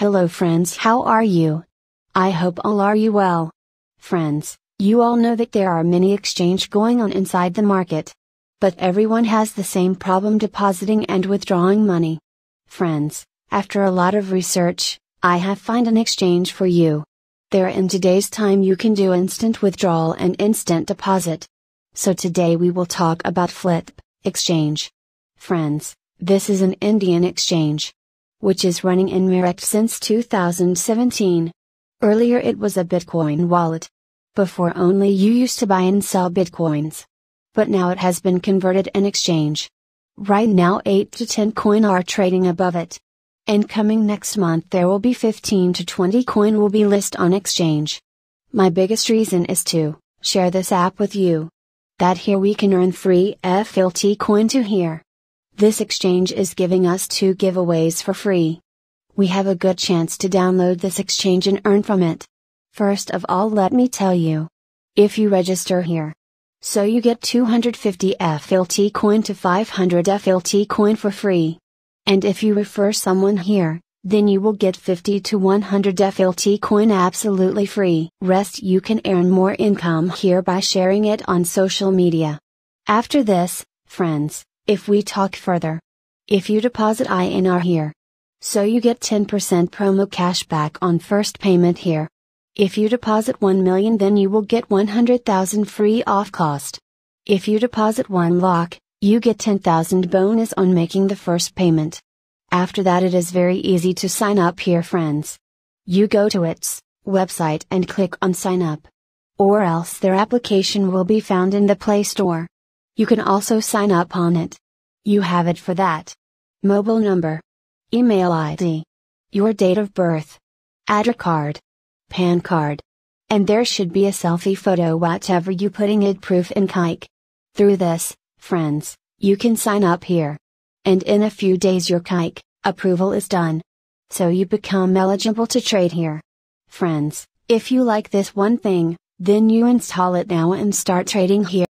Hello friends how are you? I hope all are you well. Friends, you all know that there are many exchange going on inside the market. But everyone has the same problem depositing and withdrawing money. Friends, after a lot of research, I have find an exchange for you. There in today's time you can do instant withdrawal and instant deposit. So today we will talk about flip, exchange. Friends, this is an Indian exchange which is running in Mirect since 2017. Earlier it was a Bitcoin wallet. Before only you used to buy and sell Bitcoins. But now it has been converted an exchange. Right now 8 to 10 coin are trading above it. And coming next month there will be 15 to 20 coin will be list on exchange. My biggest reason is to share this app with you. That here we can earn free FLT coin to here. This exchange is giving us two giveaways for free. We have a good chance to download this exchange and earn from it. First of all, let me tell you. If you register here, so you get 250 FLT coin to 500 FLT coin for free. And if you refer someone here, then you will get 50 to 100 FLT coin absolutely free. Rest you can earn more income here by sharing it on social media. After this, friends, if we talk further. If you deposit INR here. So you get 10% promo cash back on first payment here. If you deposit 1 million then you will get 100,000 free off cost. If you deposit 1 lakh, you get 10,000 bonus on making the first payment. After that it is very easy to sign up here friends. You go to its website and click on sign up. Or else their application will be found in the Play Store. You can also sign up on it. You have it for that. Mobile number. Email ID. Your date of birth. Address card. PAN card. And there should be a selfie photo whatever you putting it proof in kike. Through this, friends, you can sign up here. And in a few days your kike approval is done. So you become eligible to trade here. Friends, if you like this one thing, then you install it now and start trading here.